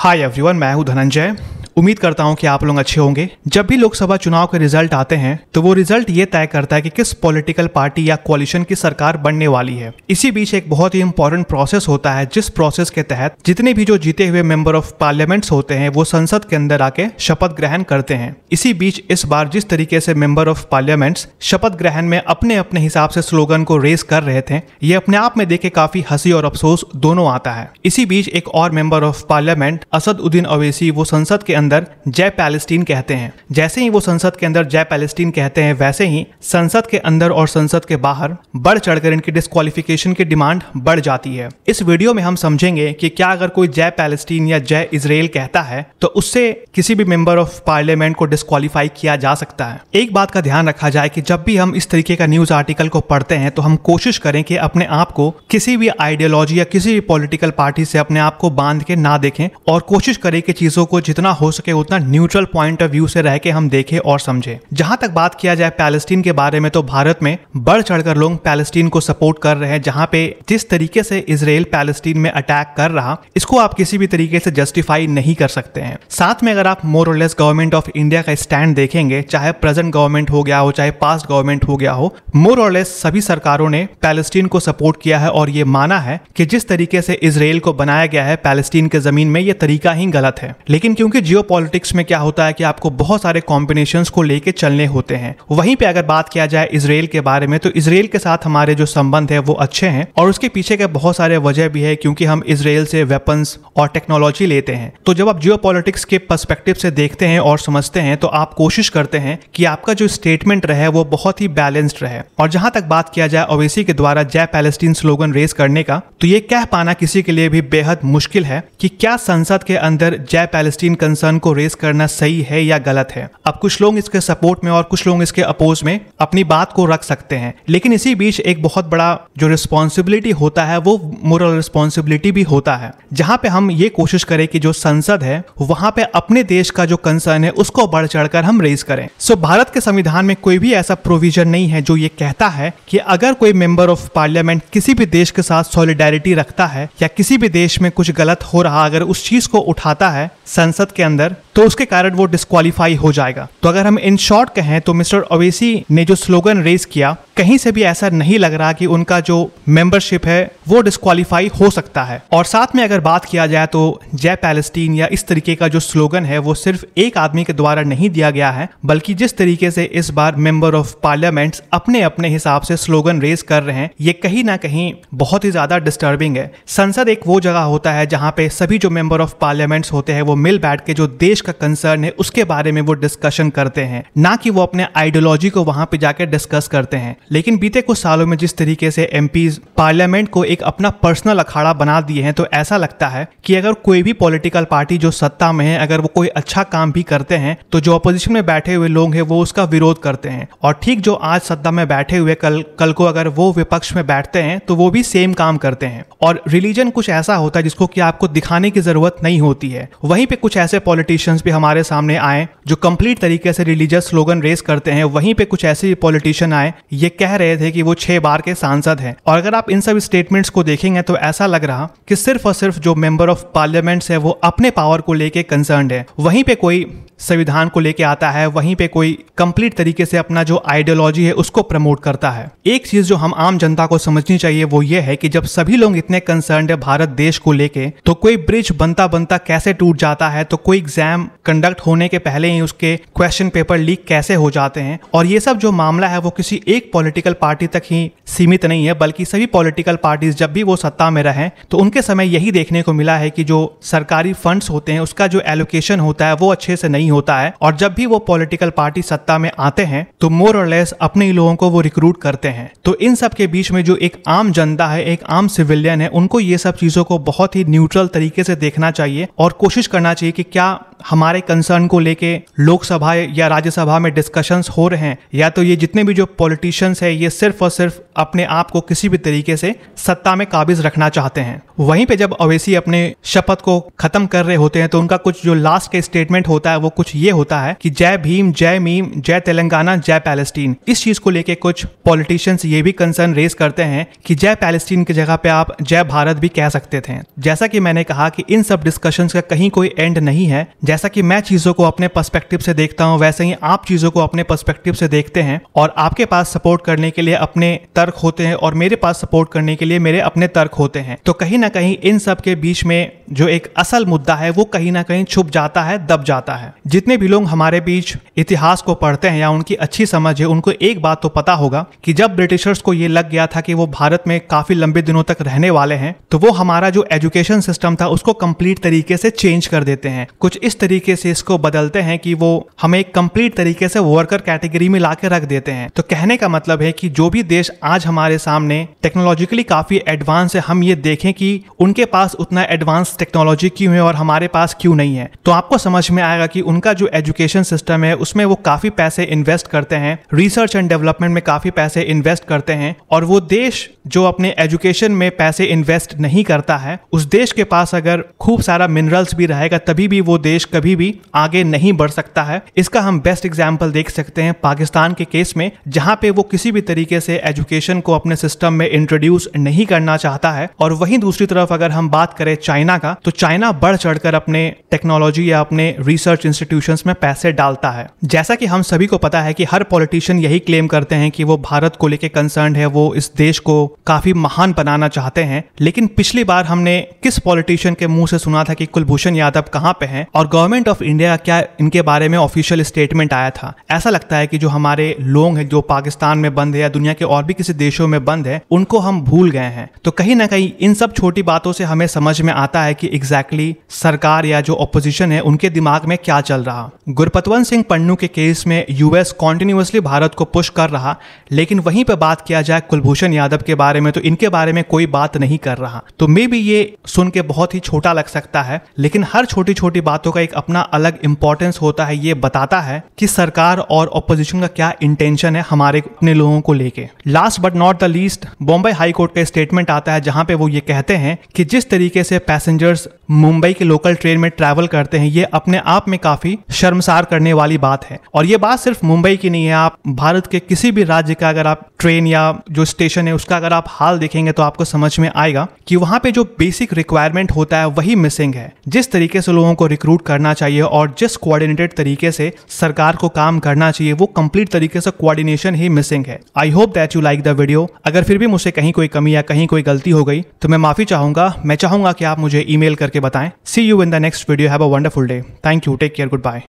hi everyone मैं हूं धनंजय उम्मीद करता हूँ कि आप लोग अच्छे होंगे जब भी लोकसभा चुनाव के रिजल्ट आते हैं तो वो रिजल्ट ये तय करता है कि किस पॉलिटिकल पार्टी या कोलिशन की सरकार बनने वाली है इसी बीच एक बहुत ही इंपॉर्टेंट प्रोसेस होता है जिस प्रोसेस के तहत जितने भी जो जीते हुए मेंबर ऑफ पार्लियामेंट्स होते हैं वो संसद के अंदर आके शपथ ग्रहण करते हैं इसी बीच इस बार जिस तरीके से मेंबर ऑफ पार्लियामेंट शपथ ग्रहण में अपने अपने हिसाब से स्लोगन को रेस कर रहे थे ये अपने आप में देखे काफी हंसी और अफसोस दोनों आता है इसी बीच एक और member of parliament Asaduddin Owaisi वो संसद के अंदर अंदर जय पैलेस्टीन कहते हैं जैसे ही वो संसद के अंदर जय पैलेस्टीन कहते हैं वैसे ही संसद के अंदर और संसद के बाहर बढ़ चढ़कर इनकी डिस्कालिफिकेशन की डिमांड बढ़ जाती है इस वीडियो में हम समझेंगे कि क्या अगर कोई जय पैलेस्टीन या जय इसराइल कहता है तो उससे किसी भी मेंबर ऑफ पार्लियामेंट को डिस्कालीफाई किया जा सकता है एक बात का ध्यान रखा जाए कि जब भी हम इस तरीके का न्यूज आर्टिकल को पढ़ते हैं तो हम कोशिश करें कि अपने आप को किसी भी आइडियोलॉजी या किसी भी पॉलिटिकल पार्टी से अपने आप को बांध के ना देखें और कोशिश करें कि चीजों को जितना हो सके उतना न्यूट्रल पॉइंट ऑफ व्यू से रह के हम देखें और समझें जहां तक बात किया जाए पैलेस्टीन के बारे में तो भारत में बढ़ चढ़कर लोग पैलेस्टीन को सपोर्ट कर रहे हैं जहां पे जिस तरीके से इसराइल पैलेस्टीन में अटैक कर रहा इसको आप किसी भी तरीके से जस्टिफाई नहीं कर सकते हैं साथ में अगर आप मोरलेस गवर्नमेंट ऑफ इंडिया का स्टैंड देखेंगे चाहे प्रेजेंट गवर्नमेंट हो गया हो चाहे पास्ट गवर्नमेंट हो गया हो लेस सभी सरकारों ने पैलेस्टीन को सपोर्ट किया है और ये माना है कि जिस तरीके से इसराइल को बनाया गया है पैलेस्टीन के जमीन में ये तरीका ही गलत है लेकिन क्योंकि जियो पॉलिटिक्स में क्या होता है कि आपको बहुत सारे कॉम्बिनेशन को लेकर चलने होते हैं वहीं पे अगर बात किया जाए इसराइल के बारे में तो इसराइल के साथ हमारे जो संबंध है वो अच्छे हैं और उसके पीछे के बहुत सारे वजह भी है क्योंकि हम इसराइल से वेपन्स और टेक्नोलॉजी लेते हैं तो जब आप जियो के पर्स्पेक्टिव से देखते हैं और समझते हैं तो आप कोशिश करते हैं कि आपका जो स्टेटमेंट रहे वो बहुत ही बैलेंस्ड रहे और जहां तक बात किया जाए ओवेसी के द्वारा जय पैलेस्टीन स्लोगन रेस करने का तो ये कह पाना किसी के लिए भी बेहद मुश्किल है कि क्या संसद के अंदर जय पैलेस्टीन कंसर्न क्वेश्चन को रेस करना सही है या गलत है अब कुछ लोग इसके सपोर्ट में और कुछ लोग इसके अपोज में अपनी बात को रख सकते हैं लेकिन इसी बीच एक बहुत बड़ा जो रिस्पॉन्सिबिलिटी होता है वो मोरल रिस्पॉन्सिबिलिटी भी होता है जहाँ पे हम ये कोशिश करें कि जो संसद है वहाँ पे अपने देश का जो कंसर्न है उसको बढ़ चढ़कर हम रेज करें सो so, भारत के संविधान में कोई भी ऐसा प्रोविजन नहीं है जो ये कहता है कि अगर कोई मेंबर ऑफ पार्लियामेंट किसी भी देश के साथ सॉलिडेरिटी रखता है या किसी भी देश में कुछ गलत हो रहा अगर उस चीज को उठाता है संसद के अंदर तो उसके कारण वो डिस्कालीफाई हो जाएगा तो अगर हम इन शॉर्ट कहें तो मिस्टर ओवेसी ने जो स्लोगन रेज किया कहीं से भी ऐसा नहीं लग रहा कि उनका जो मेंबरशिप है वो डिस्कालीफाई हो सकता है और साथ में अगर बात किया जाए तो जय पैलेस्टीन या इस तरीके का जो स्लोगन है वो सिर्फ एक आदमी के द्वारा नहीं दिया गया है बल्कि जिस तरीके से इस बार मेंबर ऑफ पार्लियामेंट अपने अपने हिसाब से स्लोगन रेज कर रहे हैं ये कहीं ना कहीं बहुत ही ज्यादा डिस्टर्बिंग है संसद एक वो जगह होता है जहाँ पे सभी जो मेंबर ऑफ पार्लियामेंट्स होते हैं वो मिल बैठ के जो देश का कंसर्न है उसके बारे में वो डिस्कशन करते हैं ना कि वो अपने आइडियोलॉजी को वहां पे जाकर डिस्कस करते हैं लेकिन बीते कुछ सालों में जिस तरीके से एम पार्लियामेंट को एक अपना पर्सनल अखाड़ा बना दिए हैं तो ऐसा लगता है कि अगर कोई भी पॉलिटिकल पार्टी जो सत्ता में है अगर वो कोई अच्छा काम भी करते हैं तो जो अपोजिशन में बैठे हुए लोग हैं वो उसका विरोध करते हैं और ठीक जो आज सत्ता में बैठे हुए कल कल को अगर वो विपक्ष में बैठते हैं तो वो भी सेम काम करते हैं और रिलीजन कुछ ऐसा होता है जिसको कि आपको दिखाने की जरूरत नहीं होती है वही पे कुछ ऐसे पॉलिटिशियंस भी हमारे सामने आए जो कंप्लीट तरीके से रिलीजियस स्लोगन रेस करते हैं वहीं पे कुछ ऐसे पॉलिटिशियन आए ये कह रहे थे कि वो छह बार के सांसद हैं और अगर आप इन सब स्टेटमेंट्स को देखेंगे तो ऐसा लग रहा कि सिर्फ और सिर्फ जो मेंबर ऑफ पार्लियामेंट्स है वो अपने पावर को लेके कंसर्न है वहीं पे कोई संविधान को लेके आता है वहीं पे कोई कंप्लीट तरीके से अपना जो आइडियोलॉजी है उसको प्रमोट करता है एक चीज जो हम आम जनता को समझनी चाहिए वो ये है कि जब सभी लोग इतने कंसर्न है भारत देश को लेके तो कोई ब्रिज बनता बनता कैसे टूट जाता है तो कोई एग्जाम कंडक्ट होने के पहले ही उसके क्वेश्चन पेपर लीक कैसे हो जाते हैं और ये सब जो मामला है वो किसी एक पॉलिटिकल पार्टी तक ही सीमित नहीं है बल्कि सभी पॉलिटिकल पार्टीज जब भी वो सत्ता में रहे तो उनके समय यही देखने को मिला है कि जो सरकारी फंड्स होते हैं उसका जो एलोकेशन होता है वो अच्छे से नहीं नहीं होता है और जब भी वो पॉलिटिकल पार्टी सत्ता में आते हैं तो मोर और लेस अपने ही लोगों को वो रिक्रूट करते हैं तो इन सब के बीच में जो एक आम जनता है एक आम सिविलियन है उनको ये सब चीजों को बहुत ही न्यूट्रल तरीके से देखना चाहिए और कोशिश करना चाहिए कि क्या हमारे कंसर्न को लेके लोकसभा या राज्यसभा में डिस्कशंस हो रहे हैं या तो ये जितने भी जो पॉलिटिशियंस हैं ये सिर्फ और सिर्फ अपने आप को किसी भी तरीके से सत्ता में काबिज रखना चाहते हैं वहीं पे जब अवैसी अपने शपथ को खत्म कर रहे होते हैं तो उनका कुछ जो लास्ट का स्टेटमेंट होता है वो कुछ ये होता है कि जय भीम जय मीम जय तेलंगाना जय पैलेस्टीन इस चीज को लेके कुछ पॉलिटिशियंस ये भी कंसर्न रेज करते हैं कि जय पैलेस्टीन की जगह पे आप जय भारत भी कह सकते थे जैसा कि मैंने कहा कि इन सब डिस्कशंस का कहीं कोई एंड नहीं है जैसा कि मैं चीजों को अपने पर्सपेक्टिव से देखता हूँ वैसे ही आप चीजों को अपने पर्सपेक्टिव से देखते हैं और आपके पास सपोर्ट करने के लिए अपने तर्क होते हैं और मेरे पास सपोर्ट करने के लिए मेरे अपने तर्क होते हैं तो कहीं ना कहीं इन सब के बीच में जो एक असल मुद्दा है वो कहीं ना कहीं छुप जाता है दब जाता है जितने भी लोग हमारे बीच इतिहास को पढ़ते हैं या उनकी अच्छी समझ है उनको एक बात तो पता होगा कि जब ब्रिटिशर्स को ये लग गया था कि वो भारत में काफी लंबे दिनों तक रहने वाले हैं तो वो हमारा जो एजुकेशन सिस्टम था उसको कंप्लीट तरीके से चेंज कर देते हैं कुछ इस तरीके से इसको बदलते हैं कि वो हमें कंप्लीट तरीके से वर्कर कैटेगरी में ला रख देते हैं तो कहने का मतलब है कि जो भी देश आज हमारे सामने टेक्नोलॉजिकली काफी एडवांस है हम ये देखें कि उनके पास उतना एडवांस टेक्नोलॉजी क्यों है और हमारे पास क्यों नहीं है तो आपको समझ में आएगा कि उनका जो एजुकेशन सिस्टम है उसमें वो काफी पैसे इन्वेस्ट करते हैं रिसर्च एंड डेवलपमेंट में काफी पैसे इन्वेस्ट करते हैं और वो देश जो अपने एजुकेशन में पैसे इन्वेस्ट नहीं करता है उस देश के पास अगर खूब सारा मिनरल्स भी रहेगा तभी भी वो देश कभी भी आगे नहीं बढ़ सकता है इसका हम बेस्ट एग्जाम्पल देख सकते हैं पाकिस्तान के केस में जहां पे वो किसी भी तरीके से एजुकेशन को अपने सिस्टम में इंट्रोड्यूस नहीं करना चाहता है और वहीं दूसरी तरफ अगर हम बात करें चाइना का देखा तो चाइना बढ़ चढ़कर अपने टेक्नोलॉजी या अपने रिसर्च इंस्टीट्यूशन में पैसे डालता है जैसा कि हम सभी को पता है कि हर पॉलिटिशियन यही क्लेम करते हैं कि वो भारत को लेकर कंसर्न है वो इस देश को काफी महान बनाना चाहते हैं लेकिन पिछली बार हमने किस पॉलिटिशियन के मुंह से सुना था कि कुलभूषण यादव कहाँ पे हैं और गवर्नमेंट ऑफ इंडिया क्या इनके बारे में ऑफिशियल स्टेटमेंट आया था ऐसा लगता है कि जो हमारे लोग हैं जो पाकिस्तान में बंद है या दुनिया के और भी किसी देशों में बंद है उनको हम भूल गए हैं तो कहीं ना कहीं इन सब छोटी बातों से हमें समझ में आता है कि एग्जैक्टली exactly सरकार या जो अपोजिशन है उनके दिमाग में क्या चल रहा गुरपतवंत सिंह पन्नू के केस में यूएस कॉन्टिन्यूसली भारत को पुश कर रहा लेकिन वहीं पर बात किया जाए कुलभूषण यादव के बारे में तो इनके बारे में कोई बात नहीं कर रहा तो मे भी ये सुन के बहुत ही छोटा लग सकता है लेकिन हर छोटी छोटी बातों का एक अपना अलग इंपॉर्टेंस होता है ये बताता है कि सरकार और अपोजिशन का क्या इंटेंशन है हमारे अपने लोगों को लेके last but not the least Bombay high court का स्टेटमेंट आता है जहां पे वो ये कहते हैं कि जिस तरीके से पैसेंजर पैसेंजर्स मुंबई के लोकल ट्रेन में ट्रैवल करते हैं ये अपने आप में काफी शर्मसार करने वाली बात है और ये बात सिर्फ मुंबई की नहीं है आप भारत के किसी भी राज्य का अगर आप ट्रेन या जो स्टेशन है उसका अगर आप हाल देखेंगे तो आपको समझ में आएगा कि वहां पे जो बेसिक रिक्वायरमेंट होता है वही मिसिंग है जिस तरीके से लोगों को रिक्रूट करना चाहिए और जिस कोऑर्डिनेटेड तरीके से सरकार को काम करना चाहिए वो कंप्लीट तरीके से कोऑर्डिनेशन ही मिसिंग है I hope that you like the video अगर फिर भी मुझसे कहीं कोई कमी या कहीं कोई गलती हो गई तो मैं माफी चाहूंगा मैं चाहूंगा कि आप मुझे ई ईमेल करके बताएं see you in the next video have a wonderful day thank you take care good bye